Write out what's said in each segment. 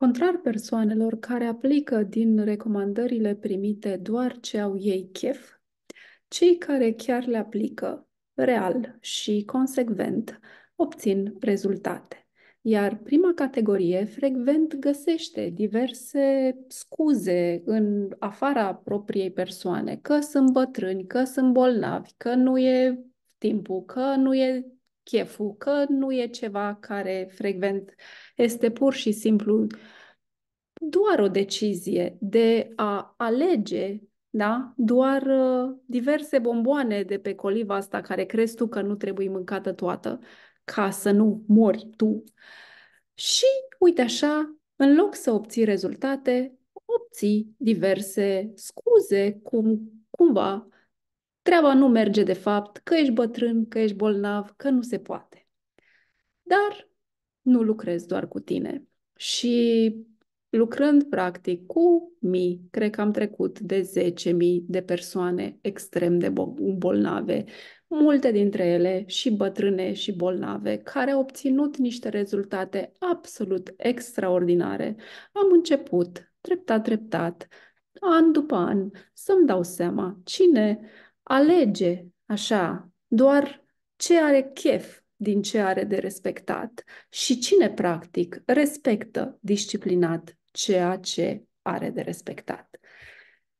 Contrar persoanelor care aplică din recomandările primite doar ce au ei chef, cei care chiar le aplică real și consecvent obțin rezultate. Iar prima categorie frecvent găsește diverse scuze în afara propriei persoane, că sunt bătrâni, că sunt bolnavi, că nu e timpul, că nu e cheful, că nu e ceva care frecvent este pur și simplu doar o decizie de a alege da? Doar uh, diverse bomboane de pe coliva asta care crezi tu că nu trebuie mâncată toată ca să nu mori tu. Și uite așa, în loc să obții rezultate, obții diverse scuze cum cumva treaba nu merge de fapt, că ești bătrân, că ești bolnav, că nu se poate. Dar nu lucrez doar cu tine. Și lucrând practic cu mii, cred că am trecut de 10.000 de persoane extrem de bolnave, multe dintre ele și bătrâne și bolnave, care au obținut niște rezultate absolut extraordinare. Am început treptat, treptat, an după an, să-mi dau seama cine alege așa doar ce are chef din ce are de respectat și cine practic respectă disciplinat ceea ce are de respectat.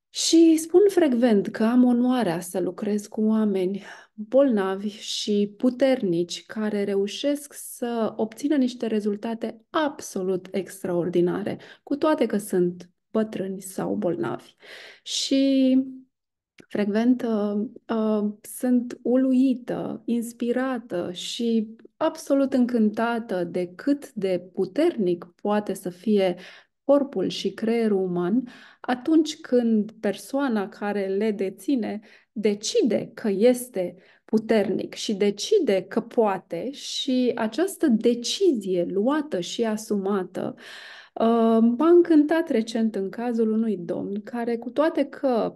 Și spun frecvent că am onoarea să lucrez cu oameni bolnavi și puternici care reușesc să obțină niște rezultate absolut extraordinare, cu toate că sunt bătrâni sau bolnavi. Și frecventă, uh, uh, sunt uluită, inspirată și absolut încântată de cât de puternic poate să fie corpul și creierul uman atunci când persoana care le deține decide că este puternic și decide că poate și această decizie luată și asumată uh, m-a încântat recent în cazul unui domn care, cu toate că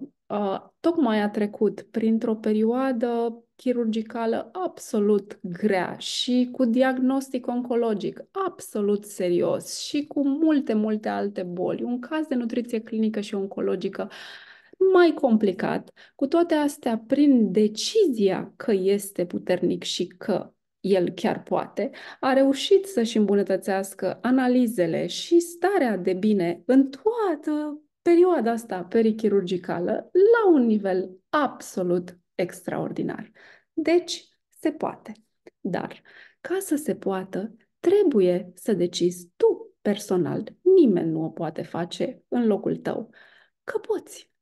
tocmai a trecut printr-o perioadă chirurgicală absolut grea și cu diagnostic oncologic absolut serios și cu multe, multe alte boli, un caz de nutriție clinică și oncologică mai complicat. Cu toate astea, prin decizia că este puternic și că el chiar poate, a reușit să-și îmbunătățească analizele și starea de bine în toată perioada asta perichirurgicală la un nivel absolut extraordinar. Deci, se poate. Dar, ca să se poată, trebuie să decizi tu personal. Nimeni nu o poate face în locul tău. Că poți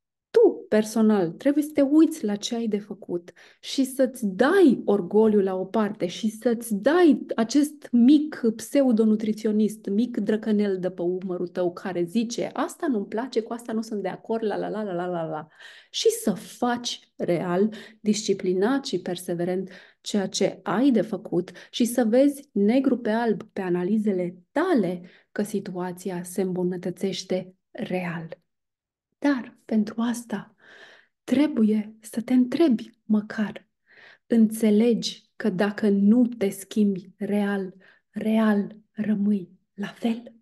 personal. Trebuie să te uiți la ce ai de făcut și să-ți dai orgoliul la o parte și să-ți dai acest mic pseudonutriționist, mic drăcănel de pe umărul tău care zice asta nu-mi place, cu asta nu sunt de acord, la la la la la la la. Și să faci real, disciplinat și perseverent ceea ce ai de făcut și să vezi negru pe alb pe analizele tale că situația se îmbunătățește real. Dar pentru asta trebuie să te întrebi măcar. Înțelegi că dacă nu te schimbi real, real rămâi la fel?